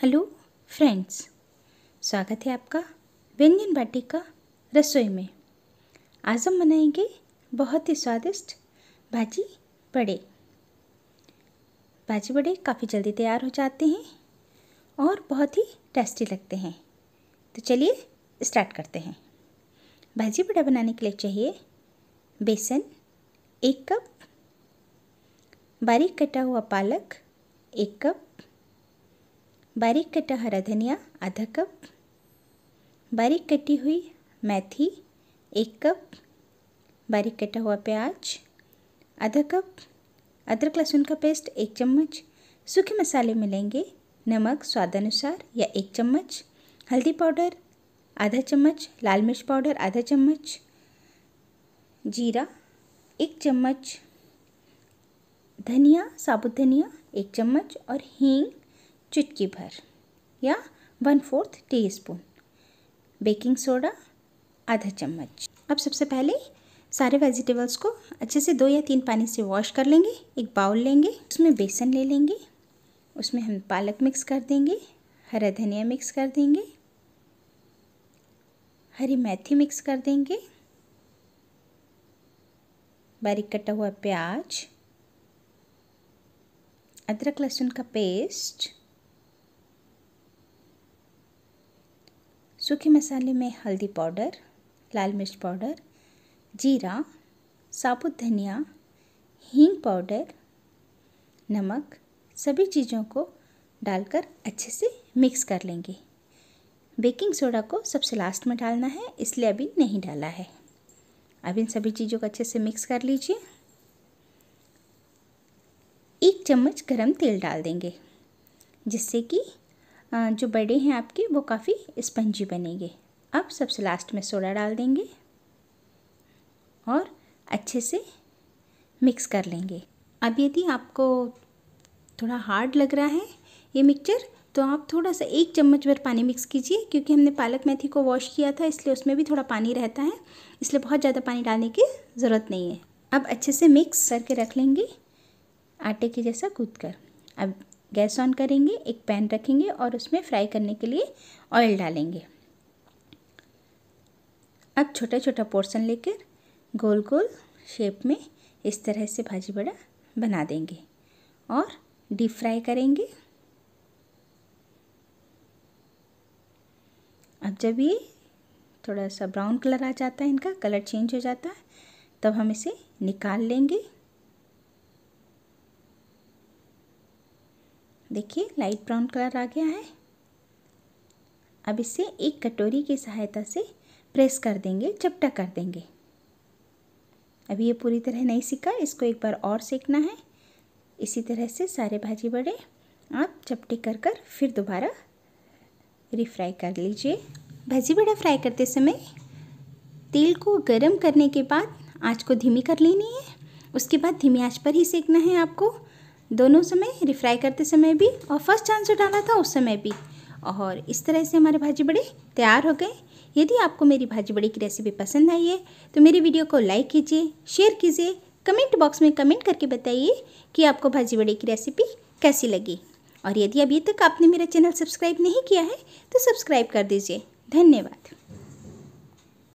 hello friends स्वागत है आपका व्यंजन वाटिका रसोई में आज हम बनाएंगे बहुत ही स्वादिष्ट भाजी बड़े भाजी बड़े काफ़ी जल्दी तैयार हो जाते हैं और बहुत ही टेस्टी लगते हैं तो चलिए स्टार्ट करते हैं भाजी बड़ा बनाने के लिए चाहिए बेसन एक कप बारीक कटा हुआ पालक एक कप बारीक कटा हरा धनिया आधा कप बारीक कटी हुई मेथी एक कप बारीक कटा हुआ प्याज आधा कप अदरक लहसुन का पेस्ट एक चम्मच सूखे मसाले मिलेंगे नमक स्वादानुसार या एक चम्मच हल्दी पाउडर आधा चम्मच लाल मिर्च पाउडर आधा चम्मच जीरा एक चम्मच धनिया साबुत धनिया एक चम्मच और हींग चुटकी भर या one fourth teaspoon baking soda आधा चम्मच अब सबसे पहले सारे वेजिटेबल्स को अच्छे से दो या तीन पानी से वॉश कर लेंगे एक बाउल लेंगे उसमें बेसन ले लेंगे उसमें हम पालक मिक्स कर देंगे हरा धनिया मिक्स कर देंगे हरी मेथी मिक्स कर देंगे बारीक कटा हुआ प्याज अदरक लहसुन का पेस्ट सूखे मसाले में हल्दी पाउडर लाल मिर्च पाउडर जीरा साबुत धनिया हींग पाउडर नमक सभी चीज़ों को डालकर अच्छे से मिक्स कर लेंगे बेकिंग सोडा को सबसे लास्ट में डालना है इसलिए अभी नहीं डाला है अब इन सभी चीज़ों को अच्छे से मिक्स कर लीजिए एक चम्मच गरम तेल डाल देंगे जिससे कि जो बड़े हैं आपके वो काफ़ी स्पंजी बनेंगे अब सबसे लास्ट में सोडा डाल देंगे और अच्छे से मिक्स कर लेंगे अब यदि आपको थोड़ा हार्ड लग रहा है ये मिक्सचर तो आप थोड़ा सा एक चम्मच भर पानी मिक्स कीजिए क्योंकि हमने पालक मेथी को वॉश किया था इसलिए उसमें भी थोड़ा पानी रहता है इसलिए बहुत ज़्यादा पानी डालने की ज़रूरत नहीं है अब अच्छे से मिक्स करके रख लेंगे आटे के जैसा कूद कर अब गैस ऑन करेंगे एक पैन रखेंगे और उसमें फ्राई करने के लिए ऑयल डालेंगे अब छोटा छोटा पोर्शन लेकर गोल गोल शेप में इस तरह से भाजी बड़ा बना देंगे और डीप फ्राई करेंगे अब जब ये थोड़ा सा ब्राउन कलर आ जाता है इनका कलर चेंज हो जाता है तब हम इसे निकाल लेंगे देखिए लाइट ब्राउन कलर आ गया है अब इसे एक कटोरी की सहायता से प्रेस कर देंगे चपटा कर देंगे अभी ये पूरी तरह नहीं सीखा इसको एक बार और सीखना है इसी तरह से सारे भाजी बड़े आप चपटे कर कर फिर दोबारा रिफ्राई कर लीजिए भाजी बड़ा फ्राई करते समय तेल को गरम करने के बाद आँच को धीमी कर लेनी है उसके बाद धीमी आँच पर ही सेकना है आपको दोनों समय रिफ्राई करते समय भी और फर्स्ट चांस जो डाला था उस समय भी और इस तरह से हमारे भाजी बड़े तैयार हो गए यदि आपको मेरी भाजी बड़ी की रेसिपी पसंद आई है तो मेरी वीडियो को लाइक कीजिए शेयर कीजिए कमेंट बॉक्स में कमेंट करके बताइए कि आपको भाजी बड़ी की रेसिपी कैसी लगी और यदि अभी तक आपने मेरा चैनल सब्सक्राइब नहीं किया है तो सब्सक्राइब कर दीजिए धन्यवाद